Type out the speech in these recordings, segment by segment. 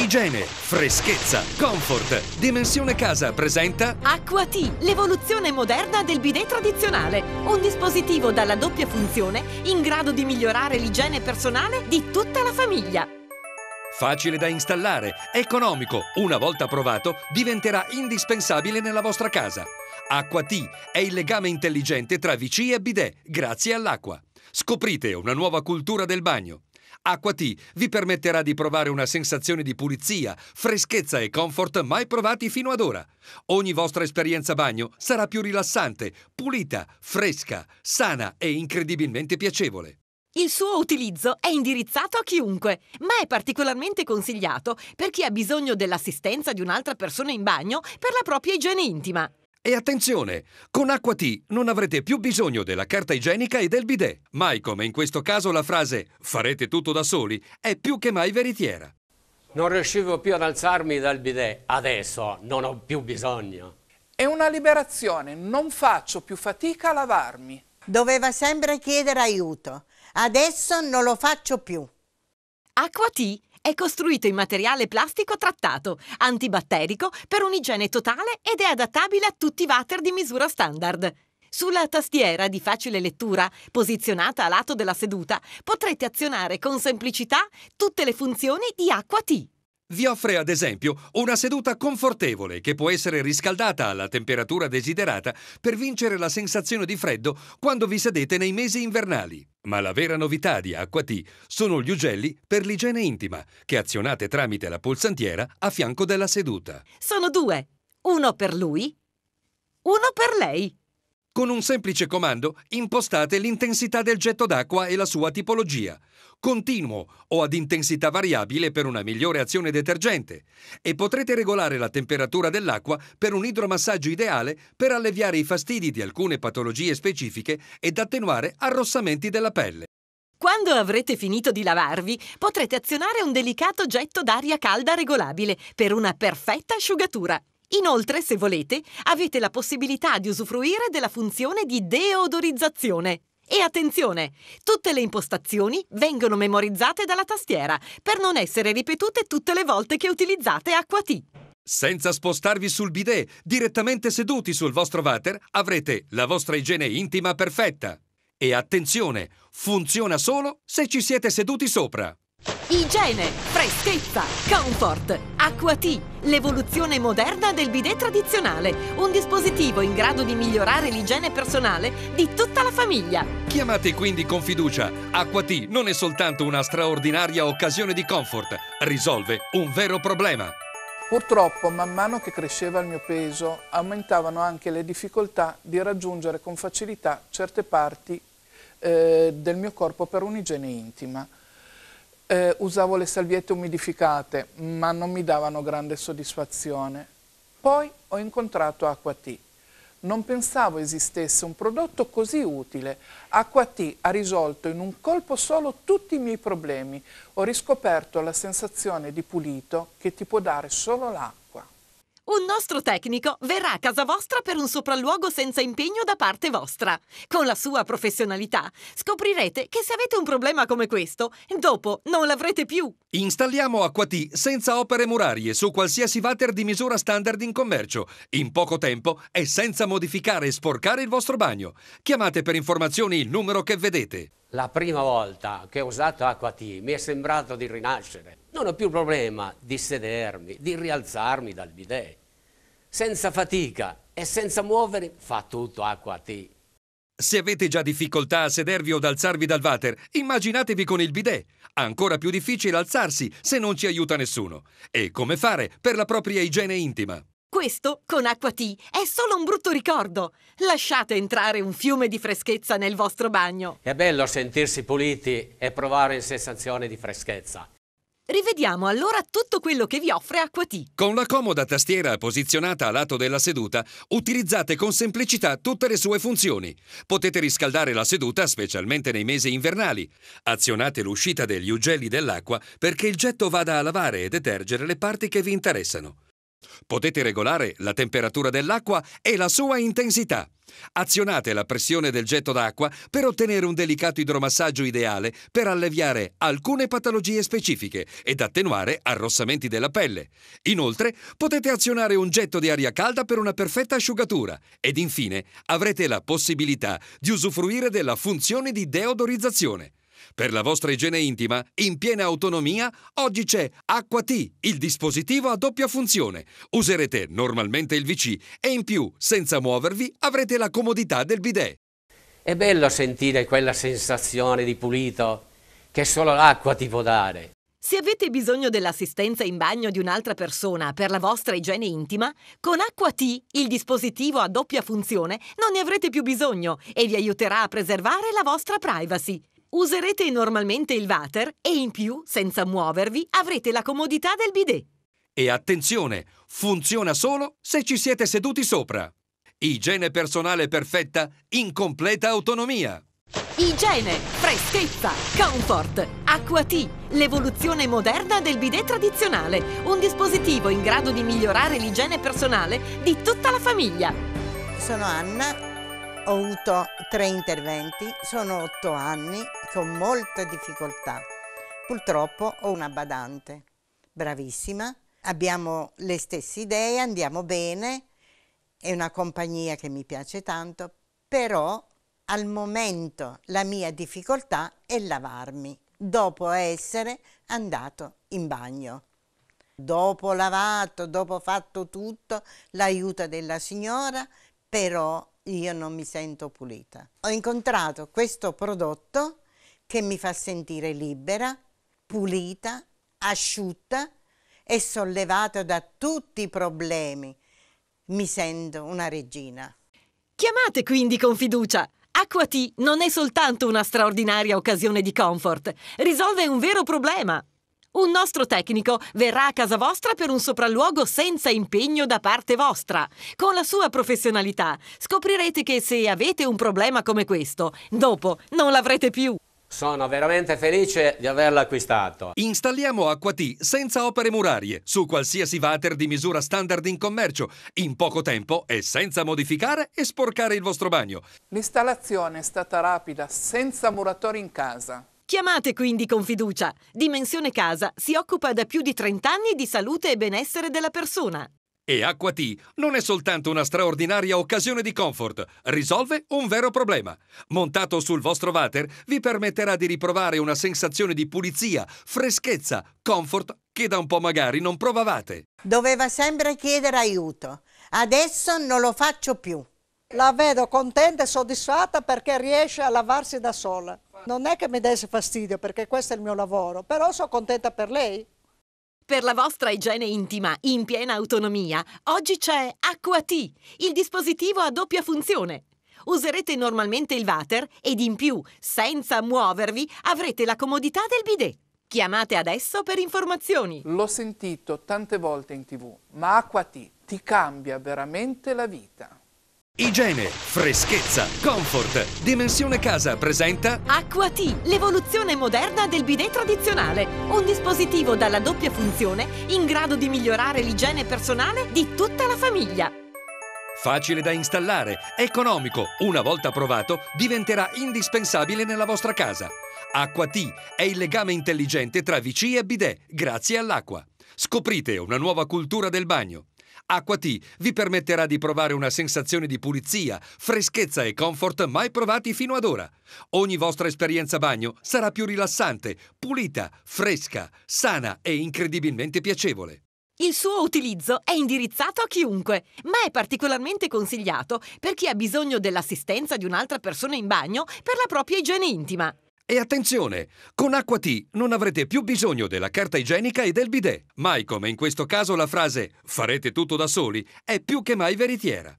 Igiene, freschezza, comfort. Dimensione Casa presenta Acqua Acquati, l'evoluzione moderna del bidet tradizionale. Un dispositivo dalla doppia funzione in grado di migliorare l'igiene personale di tutta la famiglia. Facile da installare, economico, una volta provato diventerà indispensabile nella vostra casa. Acqua Acquati è il legame intelligente tra VC e bidet, grazie all'acqua. Scoprite una nuova cultura del bagno. Acquati vi permetterà di provare una sensazione di pulizia, freschezza e comfort mai provati fino ad ora. Ogni vostra esperienza bagno sarà più rilassante, pulita, fresca, sana e incredibilmente piacevole. Il suo utilizzo è indirizzato a chiunque, ma è particolarmente consigliato per chi ha bisogno dell'assistenza di un'altra persona in bagno per la propria igiene intima. E attenzione, con Acqua T non avrete più bisogno della carta igienica e del bidet. Mai come in questo caso la frase farete tutto da soli è più che mai veritiera. Non riuscivo più ad alzarmi dal bidet, adesso non ho più bisogno. È una liberazione, non faccio più fatica a lavarmi. Doveva sempre chiedere aiuto, adesso non lo faccio più. Acqua T è costruito in materiale plastico trattato, antibatterico, per un'igiene totale ed è adattabile a tutti i water di misura standard. Sulla tastiera di facile lettura, posizionata a lato della seduta, potrete azionare con semplicità tutte le funzioni di Acqua Tea vi offre ad esempio una seduta confortevole che può essere riscaldata alla temperatura desiderata per vincere la sensazione di freddo quando vi sedete nei mesi invernali. Ma la vera novità di Acquati sono gli ugelli per l'igiene intima, che azionate tramite la polsantiera a fianco della seduta. Sono due, uno per lui, uno per lei. Con un semplice comando impostate l'intensità del getto d'acqua e la sua tipologia, continuo o ad intensità variabile per una migliore azione detergente e potrete regolare la temperatura dell'acqua per un idromassaggio ideale per alleviare i fastidi di alcune patologie specifiche ed attenuare arrossamenti della pelle. Quando avrete finito di lavarvi, potrete azionare un delicato getto d'aria calda regolabile per una perfetta asciugatura. Inoltre, se volete, avete la possibilità di usufruire della funzione di deodorizzazione. E attenzione, tutte le impostazioni vengono memorizzate dalla tastiera per non essere ripetute tutte le volte che utilizzate Acquati. Senza spostarvi sul bidet, direttamente seduti sul vostro water, avrete la vostra igiene intima perfetta. E attenzione, funziona solo se ci siete seduti sopra. Igiene, freschezza, comfort, acqua Acquati, l'evoluzione moderna del bidet tradizionale, un dispositivo in grado di migliorare l'igiene personale di tutta la famiglia. Chiamate quindi con fiducia, Acqua Acquati non è soltanto una straordinaria occasione di comfort, risolve un vero problema. Purtroppo, man mano che cresceva il mio peso, aumentavano anche le difficoltà di raggiungere con facilità certe parti eh, del mio corpo per un'igiene intima eh, usavo le salviette umidificate, ma non mi davano grande soddisfazione. Poi ho incontrato Acqua Acquati. Non pensavo esistesse un prodotto così utile. Acqua Acquati ha risolto in un colpo solo tutti i miei problemi. Ho riscoperto la sensazione di pulito che ti può dare solo l'acqua. Un nostro tecnico verrà a casa vostra per un sopralluogo senza impegno da parte vostra. Con la sua professionalità scoprirete che se avete un problema come questo, dopo non l'avrete più. Installiamo Acquati senza opere murarie su qualsiasi water di misura standard in commercio, in poco tempo e senza modificare e sporcare il vostro bagno. Chiamate per informazioni il numero che vedete. La prima volta che ho usato Acquati mi è sembrato di rinascere. Non ho più problema di sedermi, di rialzarmi dal bidet. Senza fatica e senza muovere fa tutto acqua a te. Se avete già difficoltà a sedervi o ad alzarvi dal water, immaginatevi con il bidet. Ancora più difficile alzarsi se non ci aiuta nessuno. E come fare per la propria igiene intima? Questo, con Acqua T è solo un brutto ricordo. Lasciate entrare un fiume di freschezza nel vostro bagno. È bello sentirsi puliti e provare sensazione di freschezza. Rivediamo allora tutto quello che vi offre Acquati. Con la comoda tastiera posizionata a lato della seduta, utilizzate con semplicità tutte le sue funzioni. Potete riscaldare la seduta, specialmente nei mesi invernali. Azionate l'uscita degli ugelli dell'acqua perché il getto vada a lavare e detergere le parti che vi interessano. Potete regolare la temperatura dell'acqua e la sua intensità. Azionate la pressione del getto d'acqua per ottenere un delicato idromassaggio ideale per alleviare alcune patologie specifiche ed attenuare arrossamenti della pelle. Inoltre, potete azionare un getto di aria calda per una perfetta asciugatura ed infine avrete la possibilità di usufruire della funzione di deodorizzazione. Per la vostra igiene intima, in piena autonomia, oggi c'è AquaT, il dispositivo a doppia funzione. Userete normalmente il VC e in più, senza muovervi, avrete la comodità del bidet. È bello sentire quella sensazione di pulito che solo l'acqua ti può dare. Se avete bisogno dell'assistenza in bagno di un'altra persona per la vostra igiene intima, con AquaT, il dispositivo a doppia funzione, non ne avrete più bisogno e vi aiuterà a preservare la vostra privacy. Userete normalmente il water e in più, senza muovervi, avrete la comodità del bidet. E attenzione, funziona solo se ci siete seduti sopra. Igiene personale perfetta in completa autonomia. Igiene, freschezza, comfort, acqua T, l'evoluzione moderna del bidet tradizionale, un dispositivo in grado di migliorare l'igiene personale di tutta la famiglia. Sono Anna ho avuto tre interventi, sono otto anni con molta difficoltà. Purtroppo ho una badante, bravissima, abbiamo le stesse idee, andiamo bene, è una compagnia che mi piace tanto, però al momento la mia difficoltà è lavarmi dopo essere andato in bagno. Dopo lavato, dopo fatto tutto, l'aiuto della signora, però io non mi sento pulita. Ho incontrato questo prodotto che mi fa sentire libera, pulita, asciutta e sollevata da tutti i problemi. Mi sento una regina. Chiamate quindi con fiducia. Acquati non è soltanto una straordinaria occasione di comfort, risolve un vero problema. Un nostro tecnico verrà a casa vostra per un sopralluogo senza impegno da parte vostra. Con la sua professionalità scoprirete che se avete un problema come questo, dopo non l'avrete più. Sono veramente felice di averlo acquistato. Installiamo Acquati senza opere murarie su qualsiasi water di misura standard in commercio, in poco tempo e senza modificare e sporcare il vostro bagno. L'installazione è stata rapida, senza muratori in casa. Chiamate quindi con fiducia. Dimensione Casa si occupa da più di 30 anni di salute e benessere della persona. E Acquati non è soltanto una straordinaria occasione di comfort, risolve un vero problema. Montato sul vostro water vi permetterà di riprovare una sensazione di pulizia, freschezza, comfort che da un po' magari non provavate. Doveva sempre chiedere aiuto. Adesso non lo faccio più. La vedo contenta e soddisfatta perché riesce a lavarsi da sola. Non è che mi desse fastidio perché questo è il mio lavoro, però sono contenta per lei. Per la vostra igiene intima in piena autonomia, oggi c'è AquaT, il dispositivo a doppia funzione. Userete normalmente il water ed in più, senza muovervi, avrete la comodità del bidet. Chiamate adesso per informazioni. L'ho sentito tante volte in tv, ma AquaT ti cambia veramente la vita. Igiene, freschezza, comfort. Dimensione Casa presenta Acqua Acquati, l'evoluzione moderna del bidet tradizionale. Un dispositivo dalla doppia funzione in grado di migliorare l'igiene personale di tutta la famiglia. Facile da installare, economico, una volta provato diventerà indispensabile nella vostra casa. Acqua Acquati è il legame intelligente tra VC e bidet, grazie all'acqua. Scoprite una nuova cultura del bagno. Acquati vi permetterà di provare una sensazione di pulizia, freschezza e comfort mai provati fino ad ora. Ogni vostra esperienza bagno sarà più rilassante, pulita, fresca, sana e incredibilmente piacevole. Il suo utilizzo è indirizzato a chiunque, ma è particolarmente consigliato per chi ha bisogno dell'assistenza di un'altra persona in bagno per la propria igiene intima. E attenzione, con Acqua T non avrete più bisogno della carta igienica e del bidet. Mai come in questo caso la frase farete tutto da soli è più che mai veritiera.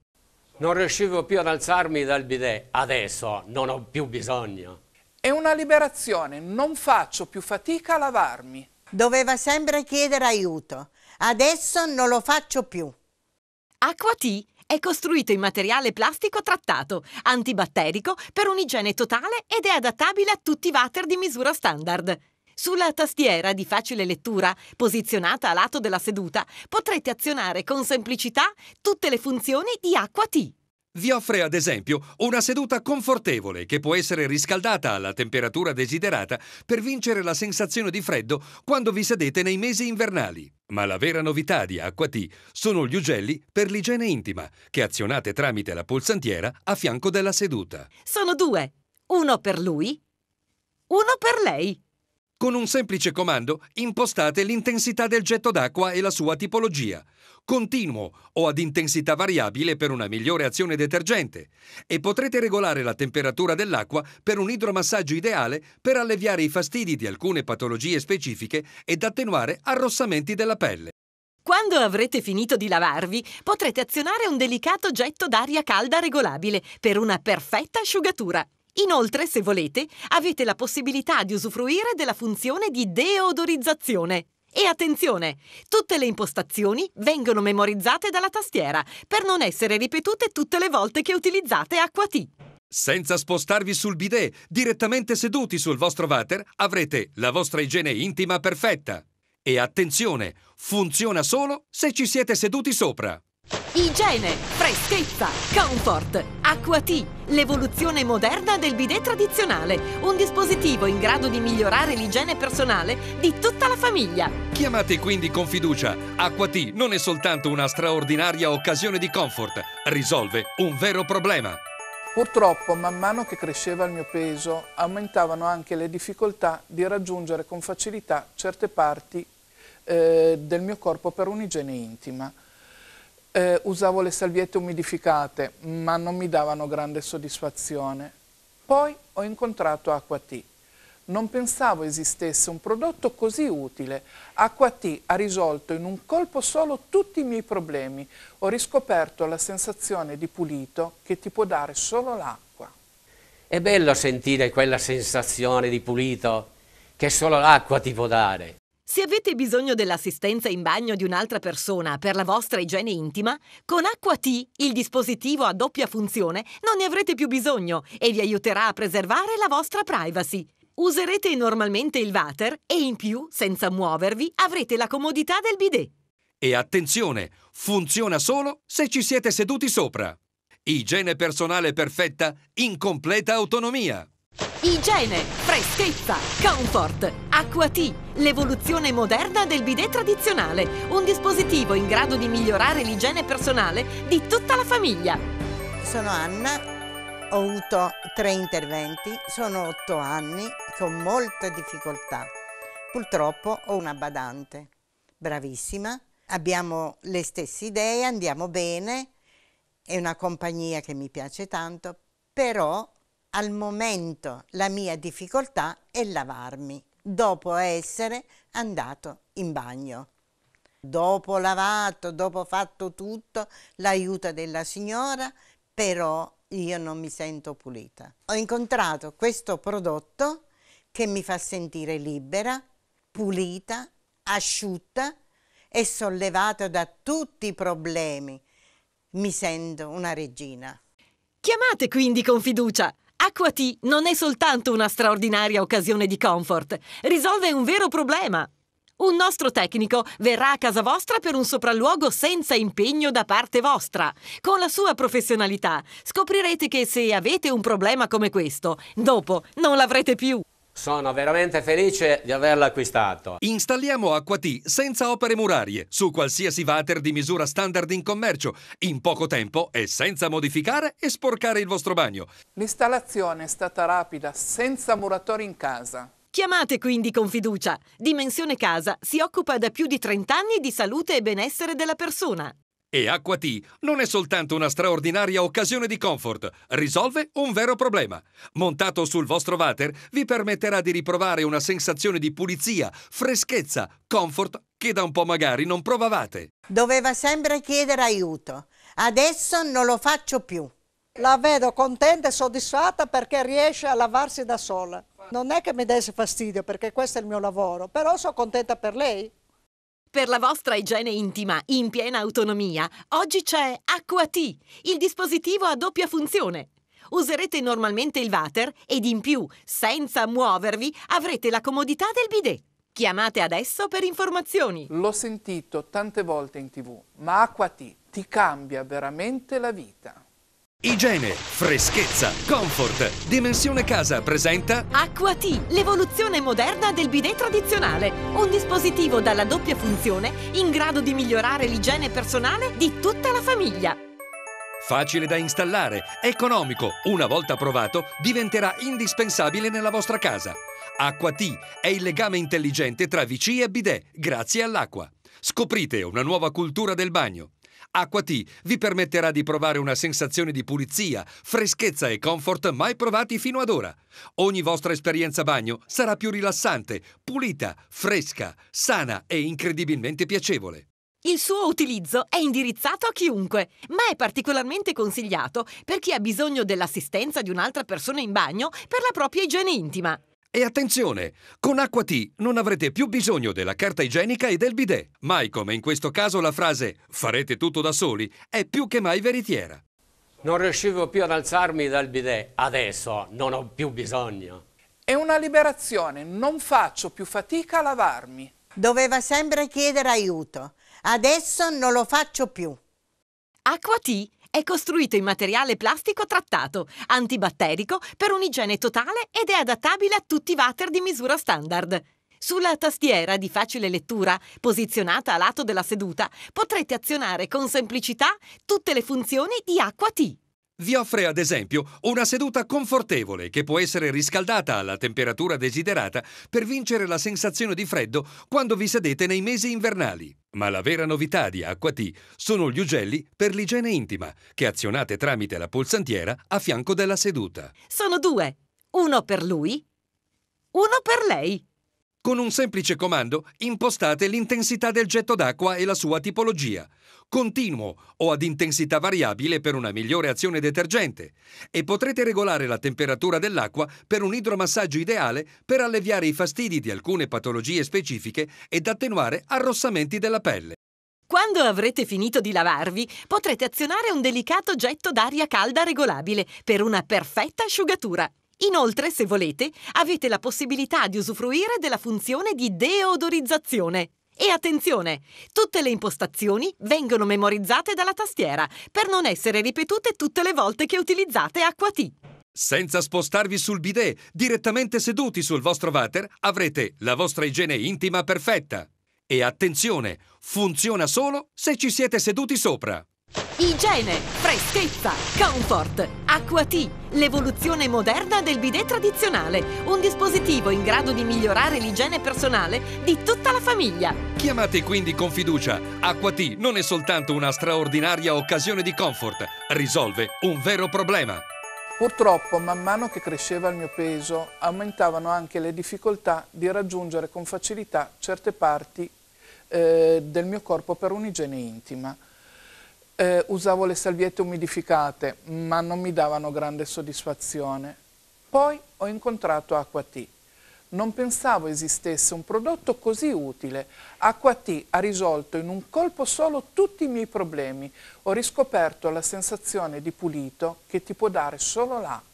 Non riuscivo più ad alzarmi dal bidet, adesso non ho più bisogno. È una liberazione, non faccio più fatica a lavarmi. Doveva sempre chiedere aiuto, adesso non lo faccio più. Acqua T è costruito in materiale plastico trattato, antibatterico, per un'igiene totale ed è adattabile a tutti i water di misura standard. Sulla tastiera di facile lettura, posizionata a lato della seduta, potrete azionare con semplicità tutte le funzioni di Acqua Tea. Vi offre ad esempio una seduta confortevole che può essere riscaldata alla temperatura desiderata per vincere la sensazione di freddo quando vi sedete nei mesi invernali. Ma la vera novità di Acquati sono gli ugelli per l'igiene intima, che azionate tramite la pulsantiera a fianco della seduta. Sono due, uno per lui, uno per lei. Con un semplice comando impostate l'intensità del getto d'acqua e la sua tipologia, continuo o ad intensità variabile per una migliore azione detergente, e potrete regolare la temperatura dell'acqua per un idromassaggio ideale per alleviare i fastidi di alcune patologie specifiche ed attenuare arrossamenti della pelle. Quando avrete finito di lavarvi, potrete azionare un delicato getto d'aria calda regolabile per una perfetta asciugatura. Inoltre, se volete, avete la possibilità di usufruire della funzione di deodorizzazione. E attenzione, tutte le impostazioni vengono memorizzate dalla tastiera per non essere ripetute tutte le volte che utilizzate acqua Acquati. Senza spostarvi sul bidet, direttamente seduti sul vostro water, avrete la vostra igiene intima perfetta. E attenzione, funziona solo se ci siete seduti sopra. Igiene, freschezza, comfort, acqua Acquati, l'evoluzione moderna del bidet tradizionale, un dispositivo in grado di migliorare l'igiene personale di tutta la famiglia. Chiamate quindi con fiducia, Acqua Acquati non è soltanto una straordinaria occasione di comfort, risolve un vero problema. Purtroppo, man mano che cresceva il mio peso, aumentavano anche le difficoltà di raggiungere con facilità certe parti eh, del mio corpo per un'igiene intima eh, usavo le salviette umidificate, ma non mi davano grande soddisfazione. Poi ho incontrato Acquat. Non pensavo esistesse un prodotto così utile. Acquat ha risolto in un colpo solo tutti i miei problemi. Ho riscoperto la sensazione di pulito che ti può dare solo l'acqua. È bello sentire quella sensazione di pulito che solo l'acqua ti può dare. Se avete bisogno dell'assistenza in bagno di un'altra persona per la vostra igiene intima, con Acqua T, il dispositivo a doppia funzione, non ne avrete più bisogno e vi aiuterà a preservare la vostra privacy. Userete normalmente il water e in più, senza muovervi, avrete la comodità del bidet. E attenzione, funziona solo se ci siete seduti sopra. Igiene personale perfetta in completa autonomia. Igiene, freschezza, comfort. Acquati, l'evoluzione moderna del bidet tradizionale, un dispositivo in grado di migliorare l'igiene personale di tutta la famiglia. Sono Anna, ho avuto tre interventi, sono otto anni, con molte difficoltà. Purtroppo ho una badante, bravissima, abbiamo le stesse idee, andiamo bene, è una compagnia che mi piace tanto, però al momento la mia difficoltà è lavarmi dopo essere andato in bagno. Dopo lavato, dopo fatto tutto, l'aiuto della signora, però io non mi sento pulita. Ho incontrato questo prodotto che mi fa sentire libera, pulita, asciutta e sollevata da tutti i problemi. Mi sento una regina. Chiamate quindi con fiducia Acqua Acquati non è soltanto una straordinaria occasione di comfort, risolve un vero problema. Un nostro tecnico verrà a casa vostra per un sopralluogo senza impegno da parte vostra. Con la sua professionalità scoprirete che se avete un problema come questo, dopo non l'avrete più. Sono veramente felice di averlo acquistato. Installiamo Acquati senza opere murarie su qualsiasi water di misura standard in commercio, in poco tempo e senza modificare e sporcare il vostro bagno. L'installazione è stata rapida, senza muratori in casa. Chiamate quindi con fiducia. Dimensione Casa si occupa da più di 30 anni di salute e benessere della persona. E Acqua Acquati non è soltanto una straordinaria occasione di comfort, risolve un vero problema. Montato sul vostro water vi permetterà di riprovare una sensazione di pulizia, freschezza, comfort che da un po' magari non provavate. Doveva sempre chiedere aiuto. Adesso non lo faccio più. La vedo contenta e soddisfatta perché riesce a lavarsi da sola. Non è che mi desse fastidio perché questo è il mio lavoro, però sono contenta per lei. Per la vostra igiene intima in piena autonomia, oggi c'è AquaT, il dispositivo a doppia funzione. Userete normalmente il water ed in più, senza muovervi, avrete la comodità del bidet. Chiamate adesso per informazioni. L'ho sentito tante volte in tv, ma AquaT ti cambia veramente la vita. Igiene, freschezza, comfort. Dimensione Casa presenta Acqua T, l'evoluzione moderna del bidet tradizionale. Un dispositivo dalla doppia funzione in grado di migliorare l'igiene personale di tutta la famiglia. Facile da installare, economico, una volta provato diventerà indispensabile nella vostra casa. Acqua T è il legame intelligente tra VC e bidet, grazie all'acqua. Scoprite una nuova cultura del bagno. Acquati vi permetterà di provare una sensazione di pulizia, freschezza e comfort mai provati fino ad ora. Ogni vostra esperienza bagno sarà più rilassante, pulita, fresca, sana e incredibilmente piacevole. Il suo utilizzo è indirizzato a chiunque, ma è particolarmente consigliato per chi ha bisogno dell'assistenza di un'altra persona in bagno per la propria igiene intima. E attenzione, con Acqua T non avrete più bisogno della carta igienica e del bidet. Mai come in questo caso la frase farete tutto da soli è più che mai veritiera. Non riuscivo più ad alzarmi dal bidet, adesso non ho più bisogno. È una liberazione, non faccio più fatica a lavarmi. Doveva sempre chiedere aiuto, adesso non lo faccio più. Acqua T è costruito in materiale plastico trattato, antibatterico, per un'igiene totale ed è adattabile a tutti i water di misura standard. Sulla tastiera di facile lettura, posizionata a lato della seduta, potrete azionare con semplicità tutte le funzioni di Acqua Tea vi offre ad esempio una seduta confortevole che può essere riscaldata alla temperatura desiderata per vincere la sensazione di freddo quando vi sedete nei mesi invernali. Ma la vera novità di Acquati sono gli ugelli per l'igiene intima, che azionate tramite la pulsantiera a fianco della seduta. Sono due, uno per lui, uno per lei. Con un semplice comando impostate l'intensità del getto d'acqua e la sua tipologia, continuo o ad intensità variabile per una migliore azione detergente, e potrete regolare la temperatura dell'acqua per un idromassaggio ideale per alleviare i fastidi di alcune patologie specifiche ed attenuare arrossamenti della pelle. Quando avrete finito di lavarvi, potrete azionare un delicato getto d'aria calda regolabile per una perfetta asciugatura. Inoltre, se volete, avete la possibilità di usufruire della funzione di deodorizzazione. E attenzione, tutte le impostazioni vengono memorizzate dalla tastiera per non essere ripetute tutte le volte che utilizzate acqua Acquati. Senza spostarvi sul bidet, direttamente seduti sul vostro water, avrete la vostra igiene intima perfetta. E attenzione, funziona solo se ci siete seduti sopra. Igiene, freschezza, comfort, acqua Acquati, l'evoluzione moderna del bidet tradizionale, un dispositivo in grado di migliorare l'igiene personale di tutta la famiglia. Chiamate quindi con fiducia, Acqua Acquati non è soltanto una straordinaria occasione di comfort, risolve un vero problema. Purtroppo, man mano che cresceva il mio peso, aumentavano anche le difficoltà di raggiungere con facilità certe parti eh, del mio corpo per un'igiene intima eh, usavo le salviette umidificate, ma non mi davano grande soddisfazione. Poi ho incontrato Acqua Acquati. Non pensavo esistesse un prodotto così utile. Acqua Acquati ha risolto in un colpo solo tutti i miei problemi. Ho riscoperto la sensazione di pulito che ti può dare solo l'acqua.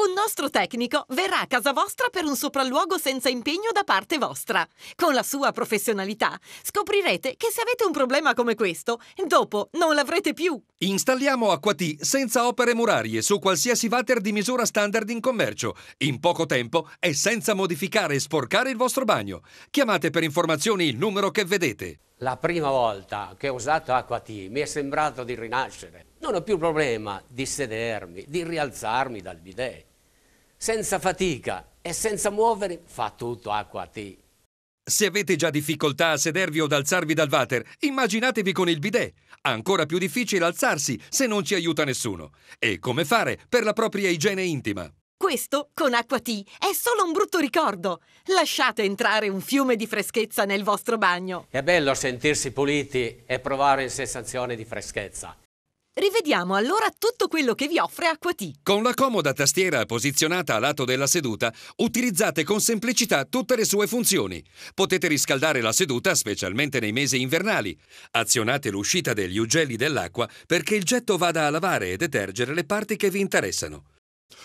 Un nostro tecnico verrà a casa vostra per un sopralluogo senza impegno da parte vostra. Con la sua professionalità scoprirete che se avete un problema come questo, dopo non l'avrete più. Installiamo Acquati senza opere murarie su qualsiasi water di misura standard in commercio, in poco tempo e senza modificare e sporcare il vostro bagno. Chiamate per informazioni il numero che vedete. La prima volta che ho usato Acquati mi è sembrato di rinascere. Non ho più problema di sedermi, di rialzarmi dal bidet senza fatica e senza muovere, fa tutto acqua a te. Se avete già difficoltà a sedervi o ad alzarvi dal water, immaginatevi con il bidet. Ancora più difficile alzarsi se non ci aiuta nessuno. E come fare per la propria igiene intima? Questo, con Acqua Acquati, è solo un brutto ricordo. Lasciate entrare un fiume di freschezza nel vostro bagno. È bello sentirsi puliti e provare sensazione di freschezza. Rivediamo allora tutto quello che vi offre Acquati. Con la comoda tastiera posizionata a lato della seduta, utilizzate con semplicità tutte le sue funzioni. Potete riscaldare la seduta, specialmente nei mesi invernali. Azionate l'uscita degli ugelli dell'acqua perché il getto vada a lavare e detergere le parti che vi interessano.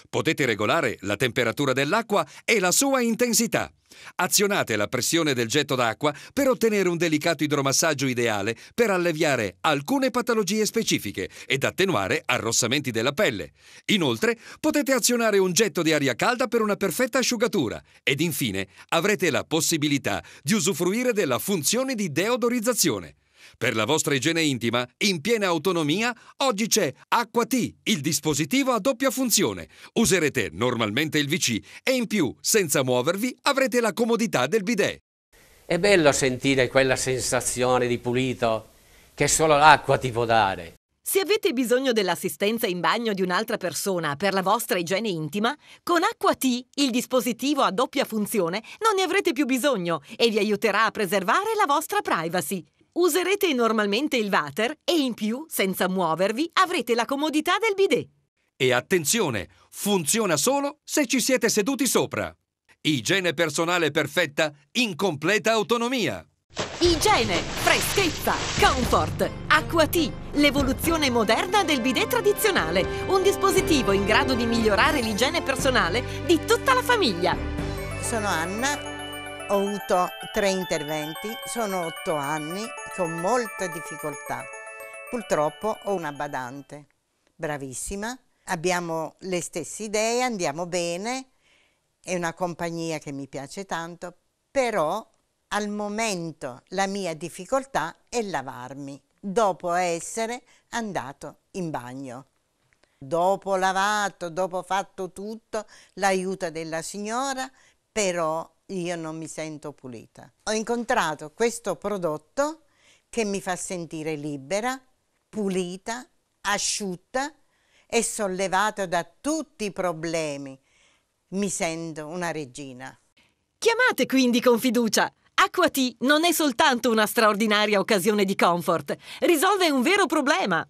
Potete regolare la temperatura dell'acqua e la sua intensità. Azionate la pressione del getto d'acqua per ottenere un delicato idromassaggio ideale per alleviare alcune patologie specifiche ed attenuare arrossamenti della pelle. Inoltre potete azionare un getto di aria calda per una perfetta asciugatura ed infine avrete la possibilità di usufruire della funzione di deodorizzazione. Per la vostra igiene intima, in piena autonomia, oggi c'è AquaT, il dispositivo a doppia funzione. Userete normalmente il VC e in più, senza muovervi, avrete la comodità del bidet. È bello sentire quella sensazione di pulito che solo l'acqua ti può dare. Se avete bisogno dell'assistenza in bagno di un'altra persona per la vostra igiene intima, con AquaT, il dispositivo a doppia funzione, non ne avrete più bisogno e vi aiuterà a preservare la vostra privacy. Userete normalmente il water e in più, senza muovervi, avrete la comodità del bidet. E attenzione, funziona solo se ci siete seduti sopra. Igiene personale perfetta in completa autonomia. Igiene, freschezza, comfort, acqua T, l'evoluzione moderna del bidet tradizionale, un dispositivo in grado di migliorare l'igiene personale di tutta la famiglia. Sono Anna ho avuto tre interventi, sono otto anni con molta difficoltà. Purtroppo ho una badante, bravissima, abbiamo le stesse idee, andiamo bene, è una compagnia che mi piace tanto, però al momento la mia difficoltà è lavarmi dopo essere andato in bagno. Dopo lavato, dopo fatto tutto, l'aiuto della signora, però io non mi sento pulita. Ho incontrato questo prodotto che mi fa sentire libera, pulita, asciutta e sollevata da tutti i problemi. Mi sento una regina. Chiamate quindi con fiducia. Acquati non è soltanto una straordinaria occasione di comfort, risolve un vero problema.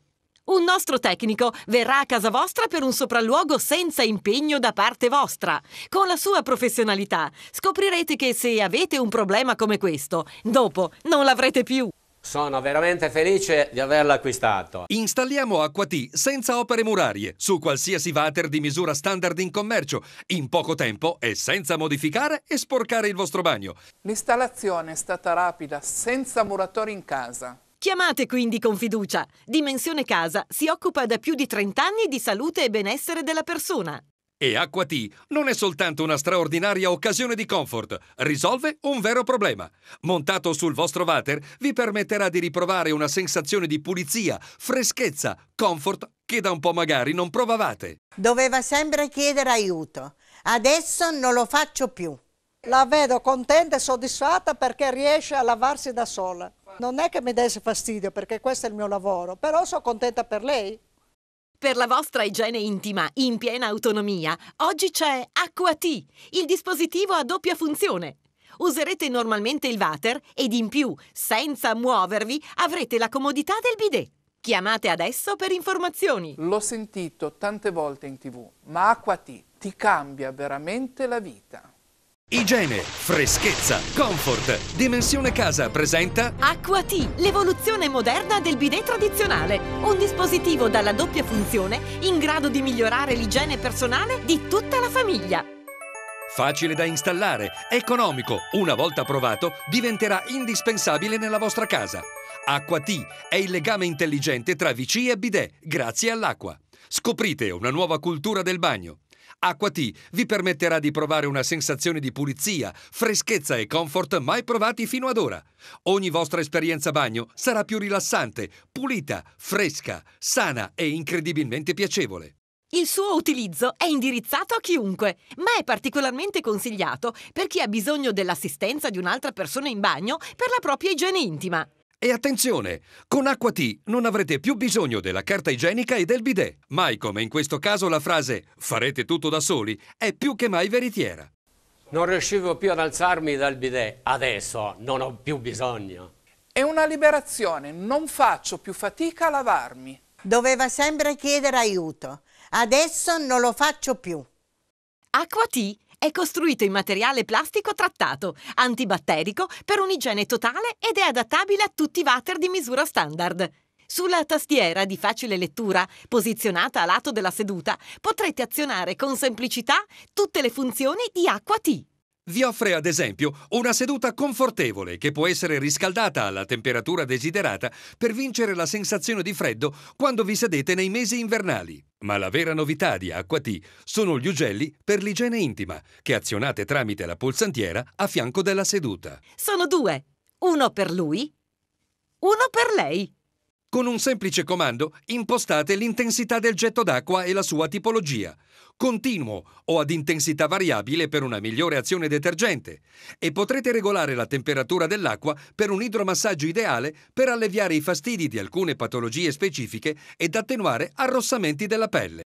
Un nostro tecnico verrà a casa vostra per un sopralluogo senza impegno da parte vostra. Con la sua professionalità scoprirete che se avete un problema come questo, dopo non l'avrete più. Sono veramente felice di averlo acquistato. Installiamo Acquati senza opere murarie su qualsiasi water di misura standard in commercio, in poco tempo e senza modificare e sporcare il vostro bagno. L'installazione è stata rapida, senza muratori in casa. Chiamate quindi con fiducia. Dimensione Casa si occupa da più di 30 anni di salute e benessere della persona. E Acqua Acquati non è soltanto una straordinaria occasione di comfort, risolve un vero problema. Montato sul vostro water vi permetterà di riprovare una sensazione di pulizia, freschezza, comfort che da un po' magari non provavate. Doveva sempre chiedere aiuto. Adesso non lo faccio più. La vedo contenta e soddisfatta perché riesce a lavarsi da sola. Non è che mi desse fastidio perché questo è il mio lavoro, però sono contenta per lei. Per la vostra igiene intima in piena autonomia, oggi c'è AcquaT, il dispositivo a doppia funzione. Userete normalmente il water ed in più, senza muovervi, avrete la comodità del bidet. Chiamate adesso per informazioni. L'ho sentito tante volte in tv, ma AcquaT ti cambia veramente la vita. Igiene, freschezza, comfort. Dimensione Casa presenta Acqua Acquati, l'evoluzione moderna del bidet tradizionale. Un dispositivo dalla doppia funzione in grado di migliorare l'igiene personale di tutta la famiglia. Facile da installare, economico, una volta provato diventerà indispensabile nella vostra casa. Acqua Acquati è il legame intelligente tra VC e bidet, grazie all'acqua. Scoprite una nuova cultura del bagno. Acquati vi permetterà di provare una sensazione di pulizia, freschezza e comfort mai provati fino ad ora. Ogni vostra esperienza bagno sarà più rilassante, pulita, fresca, sana e incredibilmente piacevole. Il suo utilizzo è indirizzato a chiunque, ma è particolarmente consigliato per chi ha bisogno dell'assistenza di un'altra persona in bagno per la propria igiene intima. E attenzione, con Acqua T non avrete più bisogno della carta igienica e del bidet. Mai come in questo caso la frase farete tutto da soli è più che mai veritiera. Non riuscivo più ad alzarmi dal bidet, adesso non ho più bisogno. È una liberazione, non faccio più fatica a lavarmi. Doveva sempre chiedere aiuto, adesso non lo faccio più. Acqua T è costruito in materiale plastico trattato, antibatterico, per un'igiene totale ed è adattabile a tutti i water di misura standard. Sulla tastiera di facile lettura, posizionata a lato della seduta, potrete azionare con semplicità tutte le funzioni di Acqua Tea. Vi offre ad esempio una seduta confortevole che può essere riscaldata alla temperatura desiderata per vincere la sensazione di freddo quando vi sedete nei mesi invernali. Ma la vera novità di Acquati sono gli ugelli per l'igiene intima, che azionate tramite la pulsantiera a fianco della seduta. Sono due, uno per lui, uno per lei. Con un semplice comando impostate l'intensità del getto d'acqua e la sua tipologia, continuo o ad intensità variabile per una migliore azione detergente e potrete regolare la temperatura dell'acqua per un idromassaggio ideale per alleviare i fastidi di alcune patologie specifiche ed attenuare arrossamenti della pelle.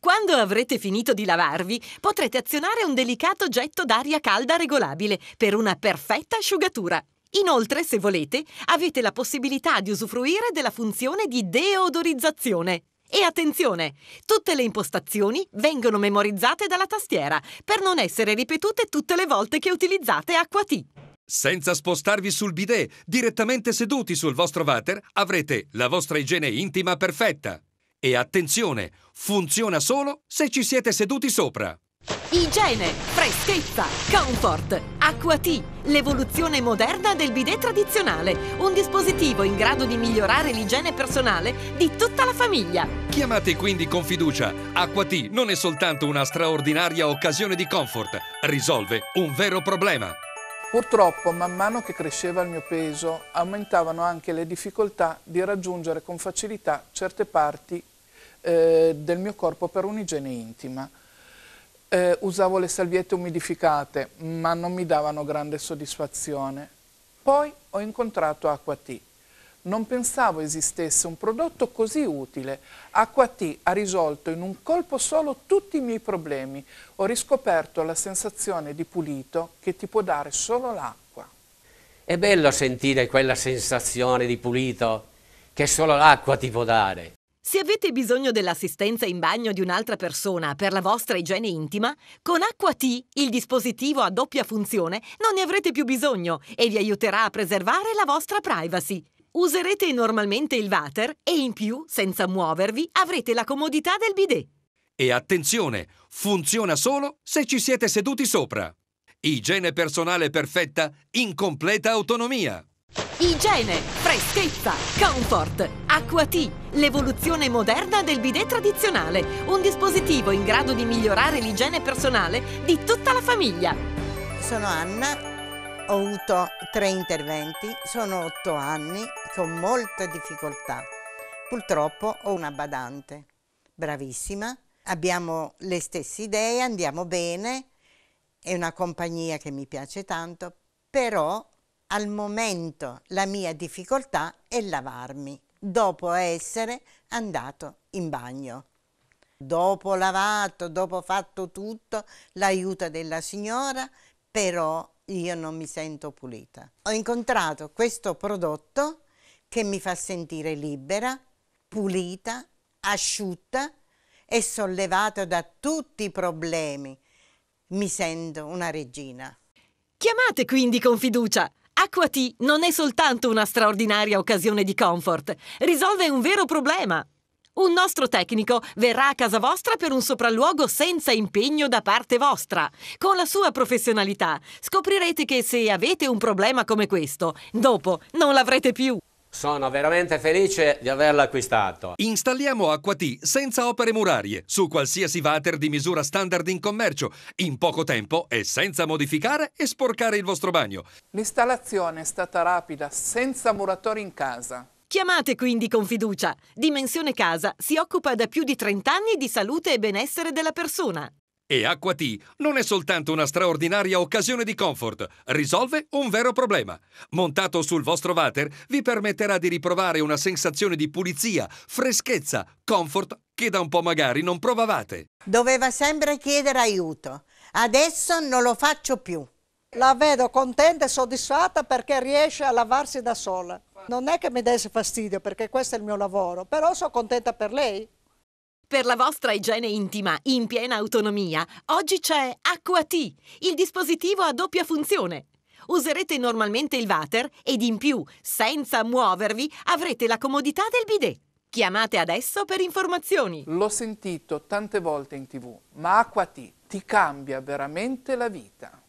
Quando avrete finito di lavarvi, potrete azionare un delicato getto d'aria calda regolabile per una perfetta asciugatura. Inoltre, se volete, avete la possibilità di usufruire della funzione di deodorizzazione. E attenzione, tutte le impostazioni vengono memorizzate dalla tastiera per non essere ripetute tutte le volte che utilizzate Acquati. Senza spostarvi sul bidet, direttamente seduti sul vostro water, avrete la vostra igiene intima perfetta. E attenzione, funziona solo se ci siete seduti sopra. Igiene, freschezza, comfort, acqua Acquati, l'evoluzione moderna del bidet tradizionale, un dispositivo in grado di migliorare l'igiene personale di tutta la famiglia. Chiamate quindi con fiducia, Acqua Acquati non è soltanto una straordinaria occasione di comfort, risolve un vero problema. Purtroppo, man mano che cresceva il mio peso, aumentavano anche le difficoltà di raggiungere con facilità certe parti eh, del mio corpo per un'igiene intima. Eh, usavo le salviette umidificate, ma non mi davano grande soddisfazione. Poi ho incontrato Acqua Acquati. Non pensavo esistesse un prodotto così utile. Acqua Acquati ha risolto in un colpo solo tutti i miei problemi. Ho riscoperto la sensazione di pulito che ti può dare solo l'acqua. È bello sentire quella sensazione di pulito che solo l'acqua ti può dare. Se avete bisogno dell'assistenza in bagno di un'altra persona per la vostra igiene intima, con Acqua T, il dispositivo a doppia funzione, non ne avrete più bisogno e vi aiuterà a preservare la vostra privacy. Userete normalmente il water e in più, senza muovervi, avrete la comodità del bidet. E attenzione, funziona solo se ci siete seduti sopra. Igiene personale perfetta in completa autonomia. Igiene, freschezza, comfort, acqua T, l'evoluzione moderna del bidet tradizionale, un dispositivo in grado di migliorare l'igiene personale di tutta la famiglia. Sono Anna, ho avuto tre interventi, sono otto anni con molte difficoltà. Purtroppo ho una badante, bravissima, abbiamo le stesse idee, andiamo bene, è una compagnia che mi piace tanto, però al momento la mia difficoltà è lavarmi dopo essere andato in bagno. Dopo lavato, dopo fatto tutto, l'aiuto della signora, però io non mi sento pulita. Ho incontrato questo prodotto che mi fa sentire libera, pulita, asciutta e sollevata da tutti i problemi. Mi sento una regina. Chiamate quindi con fiducia Acquati non è soltanto una straordinaria occasione di comfort, risolve un vero problema. Un nostro tecnico verrà a casa vostra per un sopralluogo senza impegno da parte vostra. Con la sua professionalità scoprirete che se avete un problema come questo, dopo non l'avrete più. Sono veramente felice di averlo acquistato. Installiamo Acquati senza opere murarie su qualsiasi water di misura standard in commercio, in poco tempo e senza modificare e sporcare il vostro bagno. L'installazione è stata rapida, senza muratori in casa. Chiamate quindi con fiducia. Dimensione Casa si occupa da più di 30 anni di salute e benessere della persona. E Acqua T non è soltanto una straordinaria occasione di comfort, risolve un vero problema. Montato sul vostro water vi permetterà di riprovare una sensazione di pulizia, freschezza, comfort che da un po' magari non provavate. Doveva sempre chiedere aiuto. Adesso non lo faccio più. La vedo contenta e soddisfatta perché riesce a lavarsi da sola. Non è che mi desse fastidio perché questo è il mio lavoro, però sono contenta per lei. Per la vostra igiene intima in piena autonomia, oggi c'è AquaT, il dispositivo a doppia funzione. Userete normalmente il water ed in più, senza muovervi, avrete la comodità del bidet. Chiamate adesso per informazioni. L'ho sentito tante volte in tv, ma AquaT ti cambia veramente la vita.